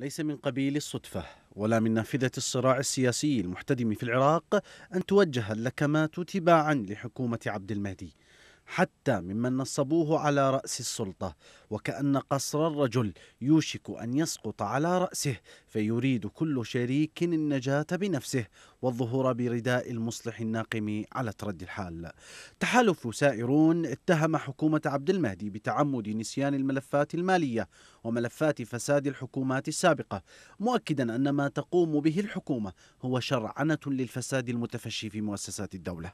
ليس من قبيل الصدفة ولا من نافذة الصراع السياسي المحتدم في العراق أن توجه اللكمات تباعا لحكومة عبد المهدي حتى ممن نصبوه على رأس السلطة وكأن قصر الرجل يوشك أن يسقط على رأسه فيريد كل شريك النجاة بنفسه والظهور برداء المصلح الناقم على ترد الحال تحالف سائرون اتهم حكومة عبد المهدي بتعمد نسيان الملفات المالية وملفات فساد الحكومات السابقة مؤكدا أن ما تقوم به الحكومة هو شرعنة للفساد المتفشي في مؤسسات الدولة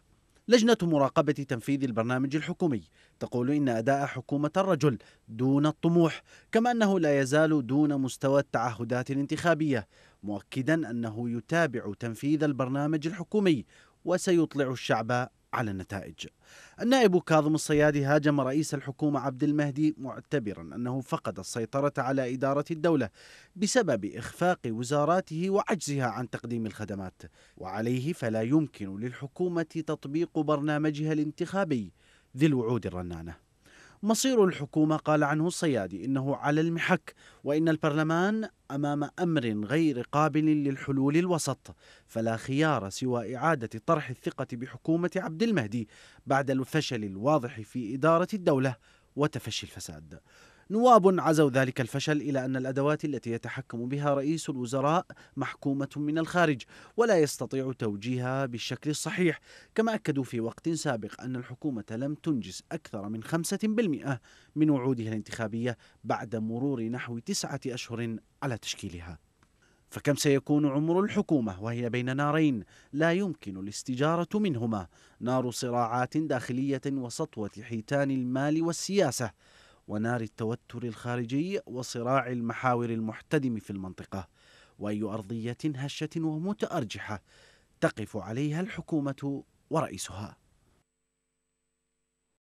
لجنة مراقبة تنفيذ البرنامج الحكومي تقول إن أداء حكومة الرجل دون الطموح كما أنه لا يزال دون مستوى التعهدات الانتخابية مؤكدا أنه يتابع تنفيذ البرنامج الحكومي وسيطلع الشعب على النتائج النائب كاظم الصيادي هاجم رئيس الحكومة عبد المهدي معتبرا أنه فقد السيطرة على إدارة الدولة بسبب إخفاق وزاراته وعجزها عن تقديم الخدمات وعليه فلا يمكن للحكومة تطبيق برنامجها الانتخابي ذي الوعود الرنانه مصير الحكومة قال عنه الصيادي إنه على المحك وإن البرلمان أمام أمر غير قابل للحلول الوسط فلا خيار سوى إعادة طرح الثقة بحكومة عبد المهدي بعد الفشل الواضح في إدارة الدولة وتفشي الفساد نواب عزوا ذلك الفشل إلى أن الأدوات التي يتحكم بها رئيس الوزراء محكومة من الخارج ولا يستطيع توجيهها بالشكل الصحيح كما أكدوا في وقت سابق أن الحكومة لم تنجز أكثر من 5% من وعودها الانتخابية بعد مرور نحو تسعة أشهر على تشكيلها فكم سيكون عمر الحكومة وهي بين نارين لا يمكن الاستجارة منهما نار صراعات داخلية وسطوة حيتان المال والسياسة ونار التوتر الخارجي وصراع المحاور المحتدم في المنطقة وأي أرضية هشة ومتأرجحة تقف عليها الحكومة ورئيسها